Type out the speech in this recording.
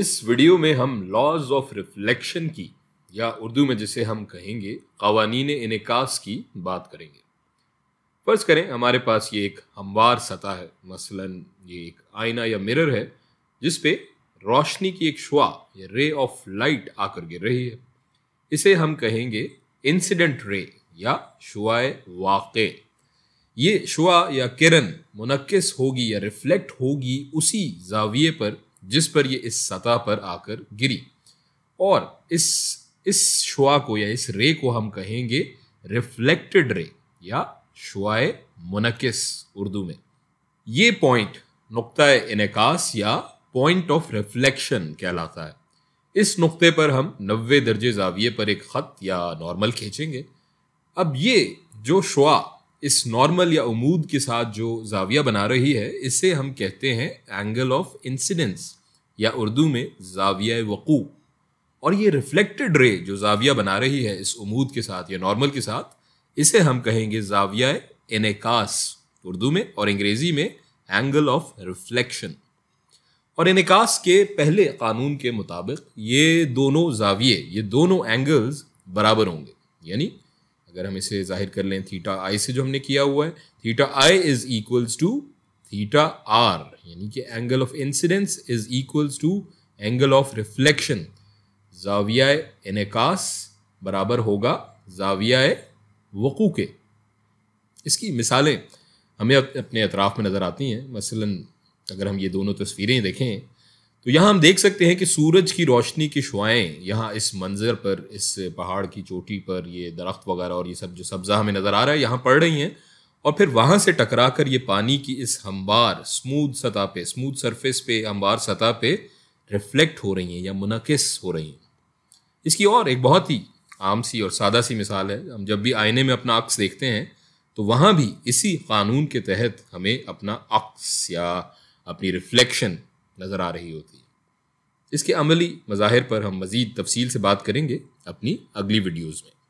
इस वीडियो में हम लॉज ऑफ रिफ्लेक्शन की या उर्दू में जिसे हम कहेंगे कवानीन इनकास की बात करेंगे फ़र्ज़ करें हमारे पास ये एक हमवार सतह है मसलन ये एक आईना या मिरर है जिस पे रोशनी की एक शुआ या रे ऑफ लाइट आकर गिर रही है इसे हम कहेंगे इंसिडेंट रे या शुआए वाक़ ये शुआ या किरण मुनक्स होगी या रिफ्लेक्ट होगी उसी जाविये पर जिस पर ये इस सतह पर आकर गिरी और इस इस शुआ को या इस रे को हम कहेंगे रिफ्लेक्टेड रे या शुआए मुनकिस उर्दू में ये पॉइंट नुक़ इनकास या पॉइंट ऑफ रिफ्लेक्शन कहलाता है इस नुक्ते पर हम नब्बे दर्जे जाविये पर एक ख़त या नॉर्मल खींचेंगे अब ये जो शुआ इस नॉर्मल या उमूद के साथ जो जाविया बना रही है इसे हम कहते हैं एंगल ऑफ इंसिडेंस या उर्दू में जाविया वक़ू और ये रिफ्लेक्टेड रे जो जाविया बना रही है इस उमूद के साथ या नॉर्मल के साथ इसे हम कहेंगे जाविया इनकास उर्दू में और अंग्रेज़ी में एंगल ऑफ रिफ्लेक्शन और इनकास के पहले कानून के मुताबिक ये दोनों जाविये ये दोनों एंगल्स बराबर होंगे यानी अगर हम इसे जाहिर कर लें थीटा आई से जो हमने किया हुआ है theta i is equals to theta r यानी कि angle of incidence is equals to angle of reflection जाविया इनकास बराबर होगा जाविया वकू के इसकी मिसालें हमें अपने अतराफ़ में नज़र आती हैं मसलन अगर हम ये दोनों तस्वीरें देखें तो यहाँ हम देख सकते हैं कि सूरज की रोशनी की शुआएँ यहाँ इस मंज़र पर इस पहाड़ की चोटी पर ये दरख्त वगैरह और ये सब जो सब्ज़ा हमें नज़र आ रहा है यहाँ पड़ रही हैं और फिर वहां से टकरा कर ये पानी की इस हमवार स्मूथ सतह पे स्मूथ सरफेस पे हमवार सतह पे रिफ्लेक्ट हो रही हैं या मुनकस हो रही हैं इसकी और एक बहुत ही आम सी और सादा सी मिसाल है हम जब भी आईने में अपना अक्स देखते हैं तो वहाँ भी इसी कानून के तहत हमें अपना अक्स या अपनी रिफ्लेक्शन नज़र आ रही होती है इसके अमली मज़ाहिर पर हम मज़ीद तफसील से बात करेंगे अपनी अगली वीडियोज़ में